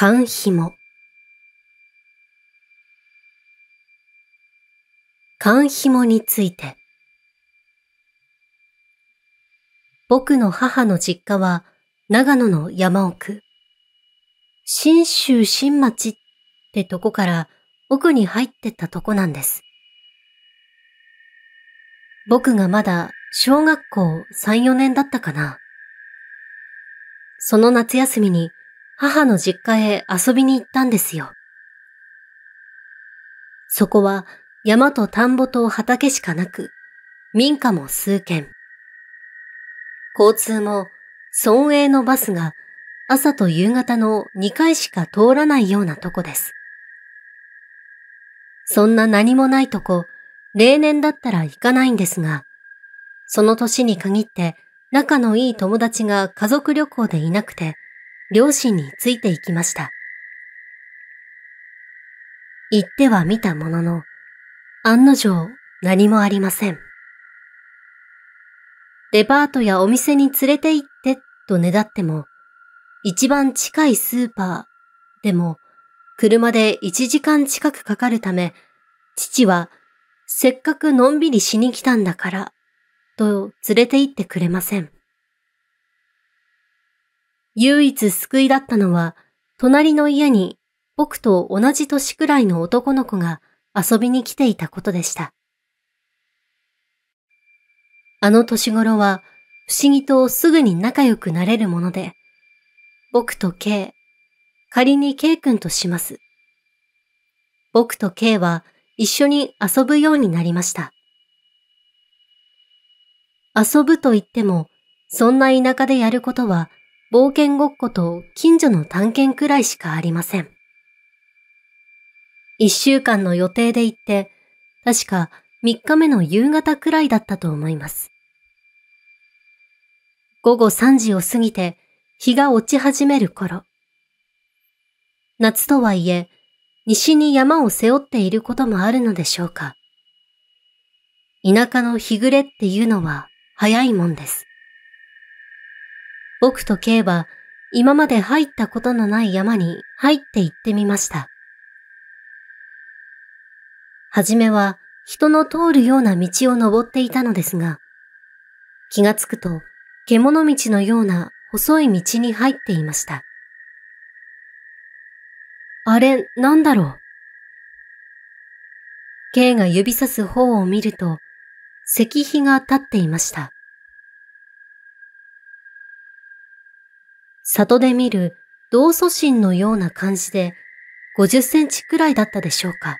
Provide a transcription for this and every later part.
缶紐。缶紐について。僕の母の実家は長野の山奥。新州新町ってとこから奥に入ってったとこなんです。僕がまだ小学校3、4年だったかな。その夏休みに母の実家へ遊びに行ったんですよ。そこは山と田んぼと畑しかなく、民家も数軒。交通も村営のバスが朝と夕方の2回しか通らないようなとこです。そんな何もないとこ、例年だったら行かないんですが、その年に限って仲のいい友達が家族旅行でいなくて、両親についていきました。行っては見たものの、案の定何もありません。デパートやお店に連れて行ってとねだっても、一番近いスーパーでも車で1時間近くかかるため、父はせっかくのんびりしに来たんだからと連れて行ってくれません。唯一救いだったのは、隣の家に僕と同じ年くらいの男の子が遊びに来ていたことでした。あの年頃は不思議とすぐに仲良くなれるもので、僕と K、仮に K 君とします。僕と K は一緒に遊ぶようになりました。遊ぶと言っても、そんな田舎でやることは冒険ごっこと近所の探検くらいしかありません。一週間の予定で行って、確か三日目の夕方くらいだったと思います。午後3時を過ぎて日が落ち始める頃。夏とはいえ、西に山を背負っていることもあるのでしょうか。田舎の日暮れっていうのは早いもんです。僕と K は今まで入ったことのない山に入って行ってみました。はじめは人の通るような道を登っていたのですが、気がつくと獣道のような細い道に入っていました。あれ、なんだろう ?K が指さす方を見ると、石碑が立っていました。里で見る同祖神のような感じで50センチくらいだったでしょうか。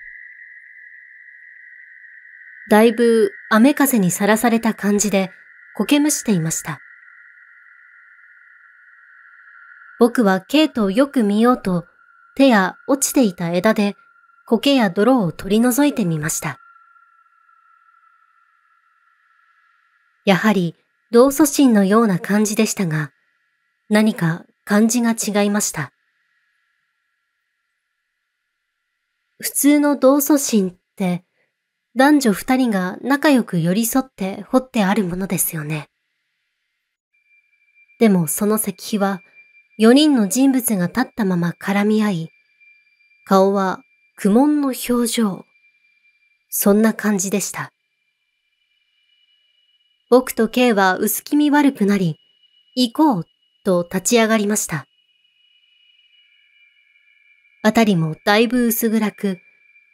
だいぶ雨風にさらされた感じで苔むしていました。僕はケイトをよく見ようと手や落ちていた枝で苔や泥を取り除いてみました。やはり同祖神のような感じでしたが、何か感じが違いました。普通の同祖神って男女二人が仲良く寄り添って掘ってあるものですよね。でもその石碑は四人の人物が立ったまま絡み合い、顔は苦悶の表情。そんな感じでした。僕と K は薄気味悪くなり、行こうと立ち上がりました。あたりもだいぶ薄暗く、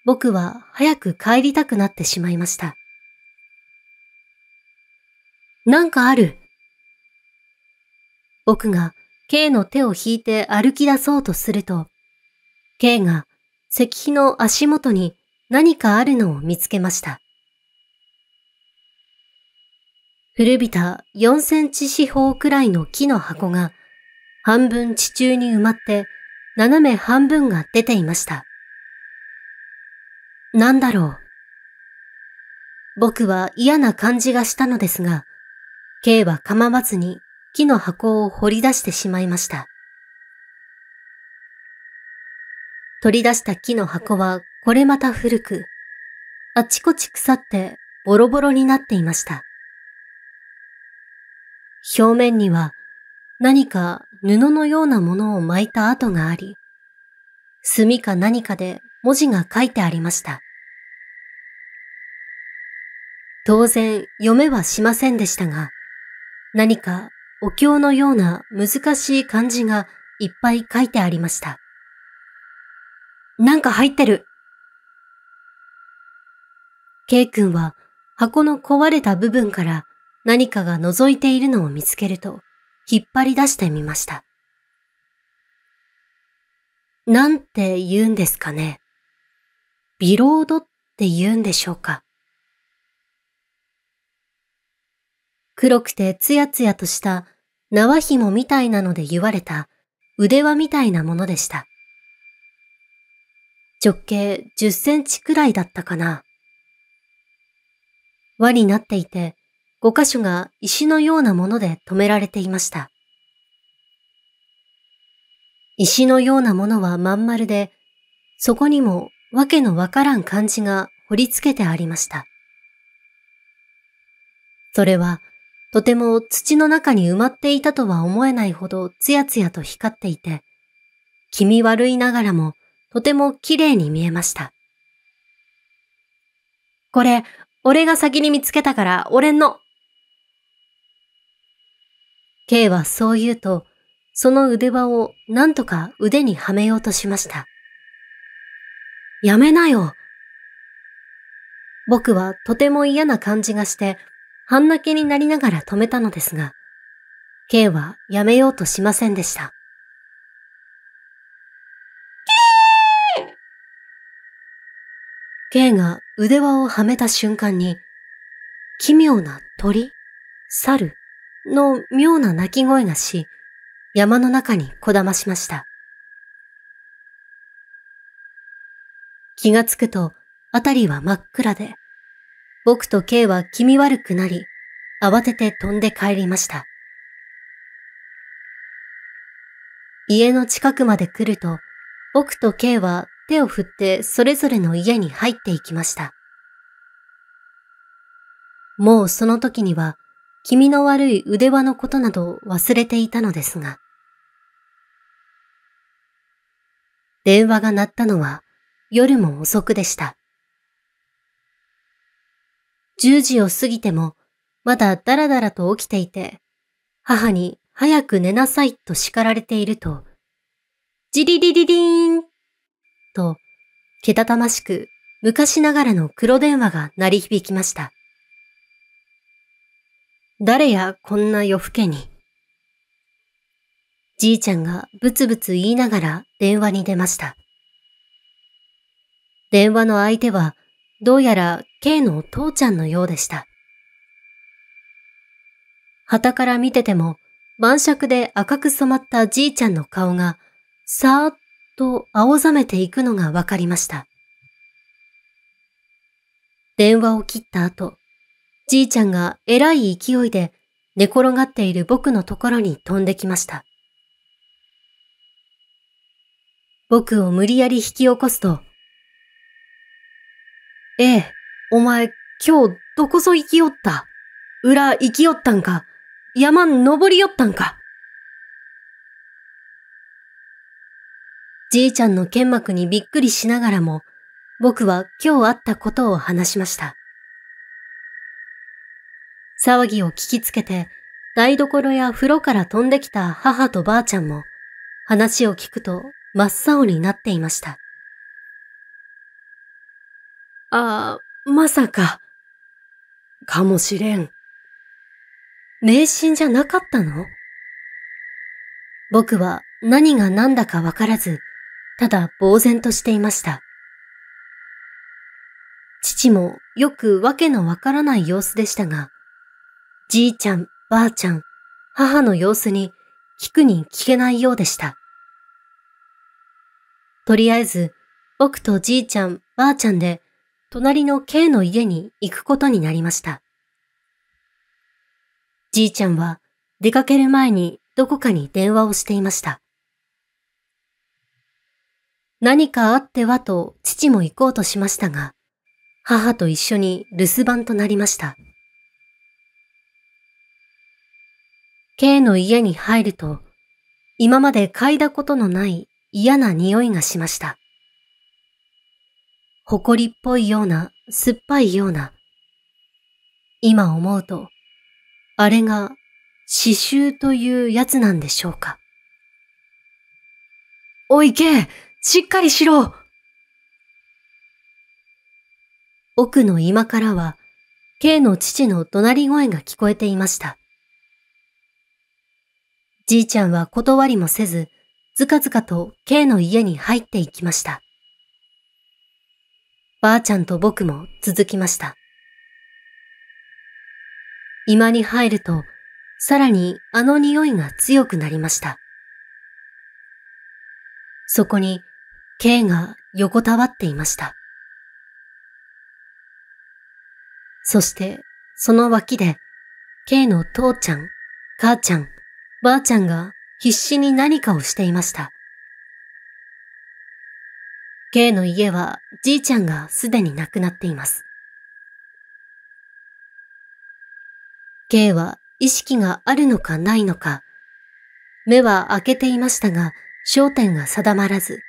僕は早く帰りたくなってしまいました。なんかある。僕が K の手を引いて歩き出そうとすると、K が石碑の足元に何かあるのを見つけました。古びた4センチ四方くらいの木の箱が半分地中に埋まって斜め半分が出ていました。なんだろう。僕は嫌な感じがしたのですが、K は構わずに木の箱を掘り出してしまいました。取り出した木の箱はこれまた古く、あちこち腐ってボロボロになっていました。表面には何か布のようなものを巻いた跡があり、墨か何かで文字が書いてありました。当然読めはしませんでしたが、何かお経のような難しい漢字がいっぱい書いてありました。なんか入ってる。K 君は箱の壊れた部分から何かが覗いているのを見つけると、引っ張り出してみました。なんて言うんですかね。ビロードって言うんでしょうか。黒くてツヤツヤとした縄紐みたいなので言われた腕輪みたいなものでした。直径10センチくらいだったかな。輪になっていて、五箇所が石のようなもので止められていました。石のようなものはまん丸で、そこにもわけのわからん漢字が彫り付けてありました。それは、とても土の中に埋まっていたとは思えないほどつやつやと光っていて、気味悪いながらもとても綺麗に見えました。これ、俺が先に見つけたから俺の K はそう言うと、その腕輪を何とか腕にはめようとしました。やめなよ。僕はとても嫌な感じがして、半泣きになりながら止めたのですが、K はやめようとしませんでした。K が腕輪をはめた瞬間に、奇妙な鳥、猿、の妙な鳴き声がし、山の中にこだましました。気がつくと、あたりは真っ暗で、僕と K は気味悪くなり、慌てて飛んで帰りました。家の近くまで来ると、僕と K は手を振ってそれぞれの家に入っていきました。もうその時には気味の悪い腕輪のことなど忘れていたのですが、電話が鳴ったのは夜も遅くでした。10時を過ぎてもまだだらだらと起きていて、母に早く寝なさいと叱られていると、ジリリリリーンと、けたたましく昔ながらの黒電話が鳴り響きました。誰やこんな夜更けに。じいちゃんがぶつぶつ言いながら電話に出ました。電話の相手は、どうやら K の父ちゃんのようでした。旗から見てても、晩酌で赤く染まったじいちゃんの顔が、さーっと青ざめていくのがわかりました。電話を切った後、じいちゃんがえらい勢いで寝転がっている僕のところに飛んできました。僕を無理やり引き起こすと、ええ、お前、今日どこぞ行きよった。裏行きよったんか。山登りよったんか。じいちゃんの剣幕にびっくりしながらも、僕は今日会ったことを話しました。騒ぎを聞きつけて、台所や風呂から飛んできた母とばあちゃんも、話を聞くと真っ青になっていました。ああ、まさか。かもしれん。迷信じゃなかったの僕は何が何だかわからず、ただ呆然としていました。父もよくわけのわからない様子でしたが、じいちゃん、ばあちゃん、母の様子に聞くに聞けないようでした。とりあえず、僕とじいちゃん、ばあちゃんで、隣の K の家に行くことになりました。じいちゃんは出かける前にどこかに電話をしていました。何かあってはと父も行こうとしましたが、母と一緒に留守番となりました。K の家に入ると、今まで嗅いだことのない嫌な匂いがしました。埃っぽいような、酸っぱいような。今思うと、あれが刺繍というやつなんでしょうか。おいけしっかりしろ奥の今からは、K の父の怒鳴り声が聞こえていました。じいちゃんは断りもせず、ずかずかと K の家に入っていきました。ばあちゃんと僕も続きました。居間に入ると、さらにあの匂いが強くなりました。そこに、K が横たわっていました。そして、その脇で、K の父ちゃん、母ちゃん、ばあちゃんが必死に何かをしていました。K の家はじいちゃんがすでに亡くなっています。K は意識があるのかないのか、目は開けていましたが焦点が定まらず、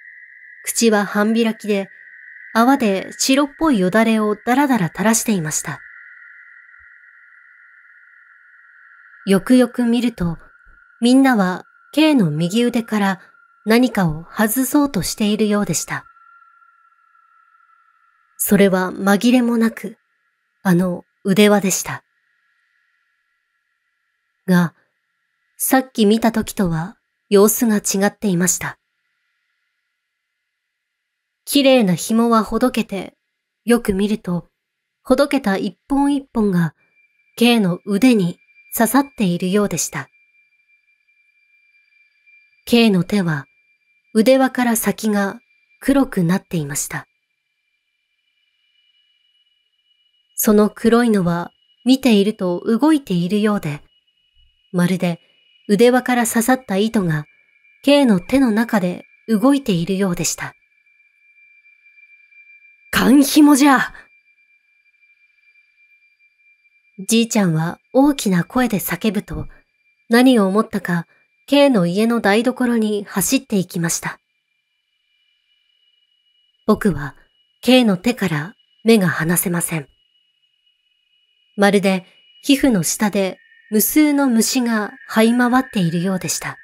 口は半開きで泡で白っぽいよだれをだらだら垂らしていました。よくよく見ると、みんなは K の右腕から何かを外そうとしているようでした。それは紛れもなく、あの腕輪でした。が、さっき見た時とは様子が違っていました。綺麗な紐はほどけて、よく見ると、ほどけた一本一本が、K の腕に刺さっているようでした。K の手は腕輪から先が黒くなっていました。その黒いのは見ていると動いているようで、まるで腕輪から刺さった糸が K の手の中で動いているようでした。缶紐じゃじいちゃんは大きな声で叫ぶと、何を思ったか K の家の台所に走っていきました。僕は K の手から目が離せません。まるで皮膚の下で無数の虫が這い回っているようでした。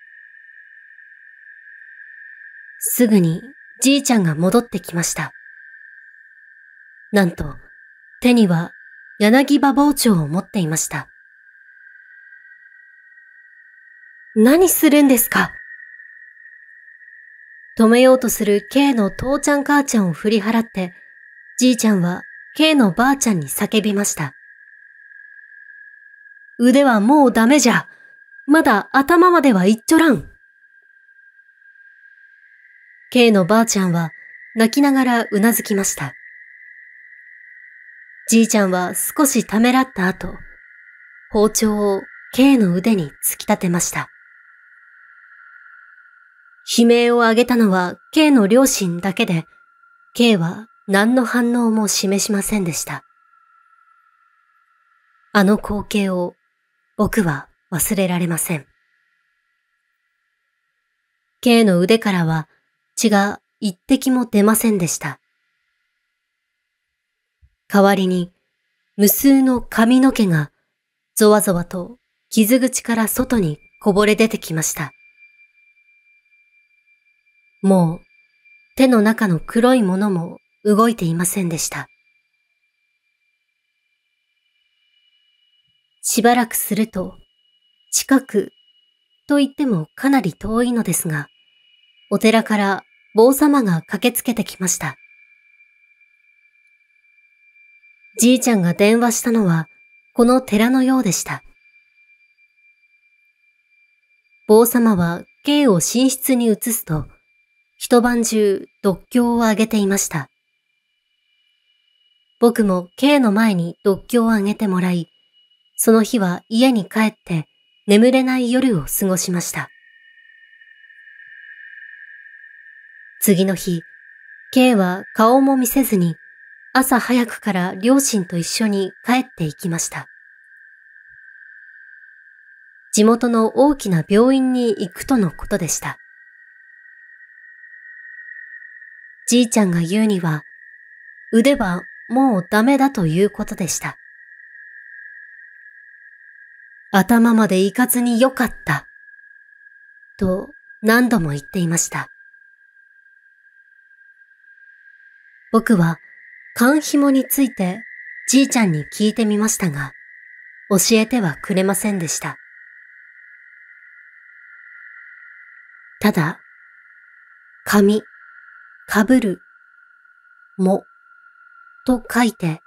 すぐにじいちゃんが戻ってきました。なんと手には柳葉包丁を持っていました。何するんですか止めようとする K の父ちゃん母ちゃんを振り払って、じいちゃんは K のばあちゃんに叫びました。腕はもうダメじゃ。まだ頭まではいっちょらん。K のばあちゃんは泣きながらうなずきました。じいちゃんは少しためらった後、包丁を K の腕に突き立てました。悲鳴を上げたのは K の両親だけで、K は何の反応も示しませんでした。あの光景を僕は忘れられません。K の腕からは血が一滴も出ませんでした。代わりに無数の髪の毛がぞわぞわと傷口から外にこぼれ出てきました。もう、手の中の黒いものも動いていませんでした。しばらくすると、近く、と言ってもかなり遠いのですが、お寺から坊様が駆けつけてきました。じいちゃんが電話したのは、この寺のようでした。坊様は、刑を寝室に移すと、一晩中、独協をあげていました。僕も K の前に独協をあげてもらい、その日は家に帰って眠れない夜を過ごしました。次の日、K は顔も見せずに朝早くから両親と一緒に帰っていきました。地元の大きな病院に行くとのことでした。じいちゃんが言うには、腕はもうダメだということでした。頭まで行かずによかった。と何度も言っていました。僕は、缶紐についてじいちゃんに聞いてみましたが、教えてはくれませんでした。ただ、髪かぶる、も、と書いて、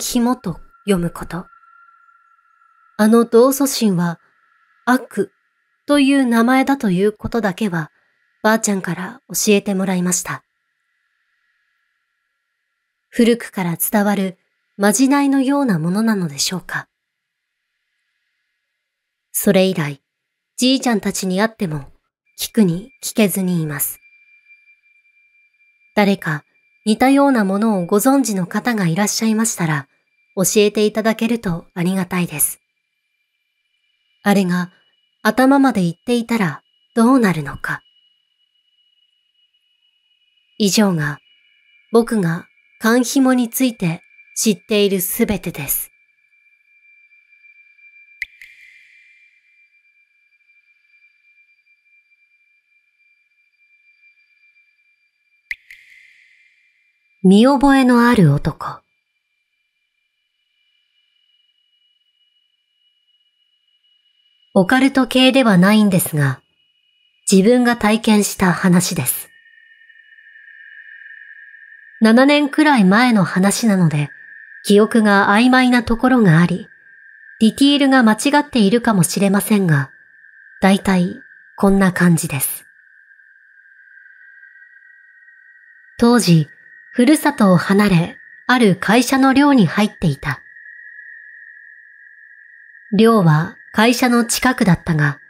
ひもと読むこと。あの同祖神は、悪という名前だということだけは、ばあちゃんから教えてもらいました。古くから伝わるまじないのようなものなのでしょうか。それ以来、じいちゃんたちに会っても、聞くに聞けずにいます。誰か似たようなものをご存知の方がいらっしゃいましたら、教えていただけるとありがたいです。あれが頭まで言っていたらどうなるのか。以上が僕が缶紐について知っているすべてです。見覚えのある男。オカルト系ではないんですが、自分が体験した話です。7年くらい前の話なので、記憶が曖昧なところがあり、ディティールが間違っているかもしれませんが、だいたいこんな感じです。当時、ふるさとを離れ、ある会社の寮に入っていた。寮は会社の近くだったが、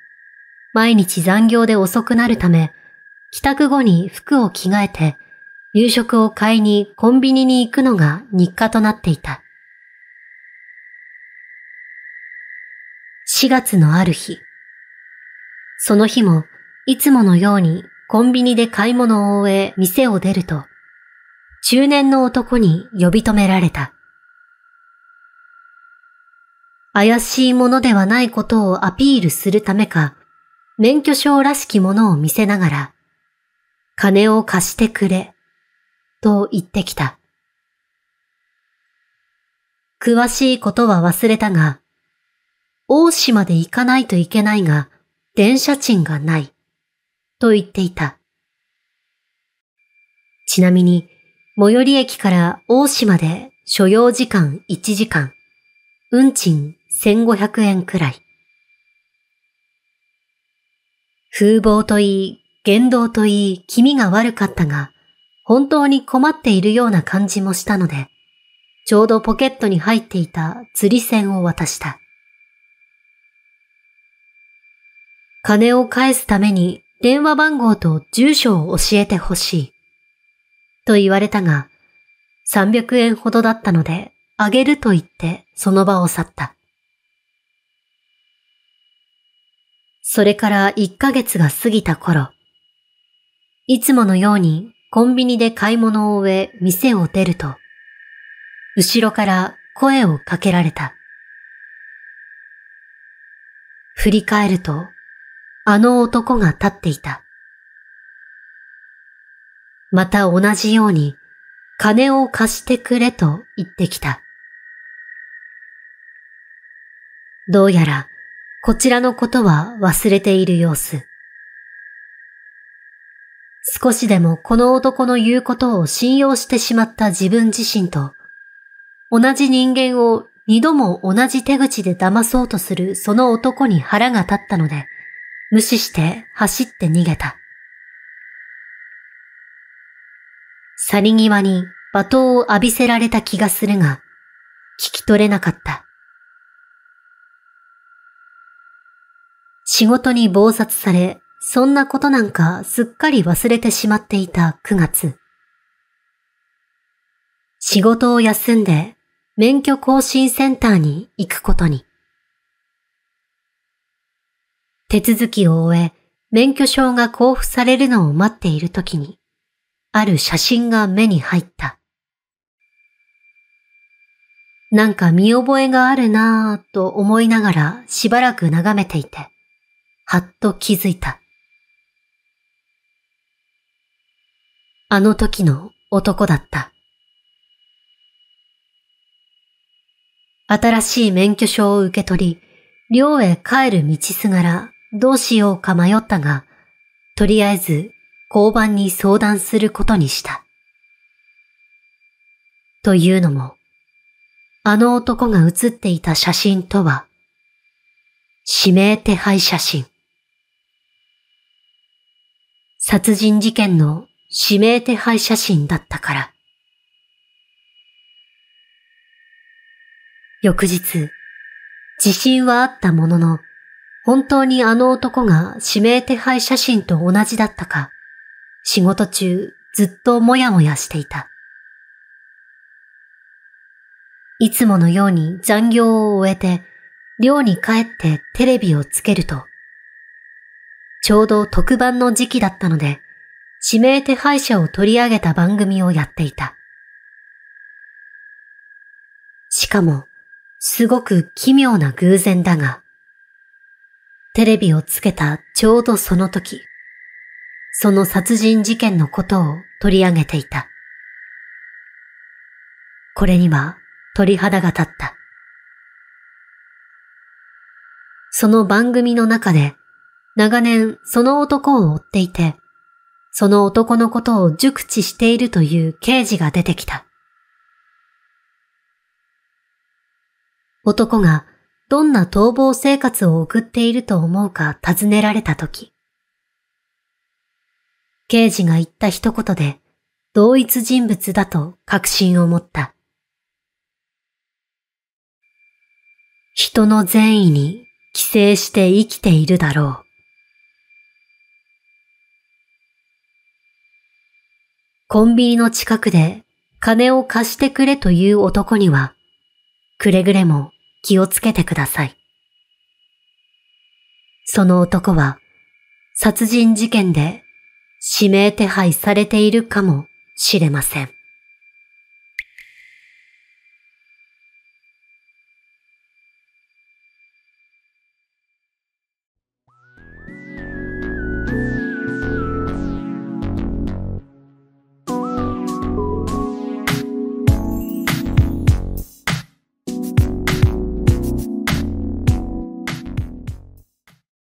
毎日残業で遅くなるため、帰宅後に服を着替えて、夕食を買いにコンビニに行くのが日課となっていた。4月のある日。その日も、いつものようにコンビニで買い物を終え、店を出ると、中年の男に呼び止められた。怪しいものではないことをアピールするためか、免許証らしきものを見せながら、金を貸してくれ、と言ってきた。詳しいことは忘れたが、大島で行かないといけないが、電車賃がない、と言っていた。ちなみに、最寄り駅から大島で所要時間1時間、運賃1500円くらい。風貌といい、言動といい、気味が悪かったが、本当に困っているような感じもしたので、ちょうどポケットに入っていた釣り銭を渡した。金を返すために電話番号と住所を教えてほしい。と言われたが、300円ほどだったので、あげると言ってその場を去った。それから1ヶ月が過ぎた頃、いつものようにコンビニで買い物を終え店を出ると、後ろから声をかけられた。振り返ると、あの男が立っていた。また同じように金を貸してくれと言ってきた。どうやらこちらのことは忘れている様子。少しでもこの男の言うことを信用してしまった自分自身と、同じ人間を二度も同じ手口で騙そうとするその男に腹が立ったので、無視して走って逃げた。去り際に罵倒を浴びせられた気がするが、聞き取れなかった。仕事に暴殺され、そんなことなんかすっかり忘れてしまっていた9月。仕事を休んで免許更新センターに行くことに。手続きを終え、免許証が交付されるのを待っている時に、ある写真が目に入った。なんか見覚えがあるなぁと思いながらしばらく眺めていて、はっと気づいた。あの時の男だった。新しい免許証を受け取り、寮へ帰る道すがらどうしようか迷ったが、とりあえず交番に相談することにした。というのも、あの男が写っていた写真とは、指名手配写真。殺人事件の指名手配写真だったから。翌日、自信はあったものの、本当にあの男が指名手配写真と同じだったか、仕事中ずっともやもやしていた。いつものように残業を終えて、寮に帰ってテレビをつけると、ちょうど特番の時期だったので、指名手配者を取り上げた番組をやっていた。しかも、すごく奇妙な偶然だが、テレビをつけたちょうどその時、その殺人事件のことを取り上げていた。これには鳥肌が立った。その番組の中で長年その男を追っていて、その男のことを熟知しているという刑事が出てきた。男がどんな逃亡生活を送っていると思うか尋ねられたとき、刑事が言った一言で同一人物だと確信を持った。人の善意に寄生して生きているだろう。コンビニの近くで金を貸してくれという男には、くれぐれも気をつけてください。その男は、殺人事件で指名手配されているかもしれません。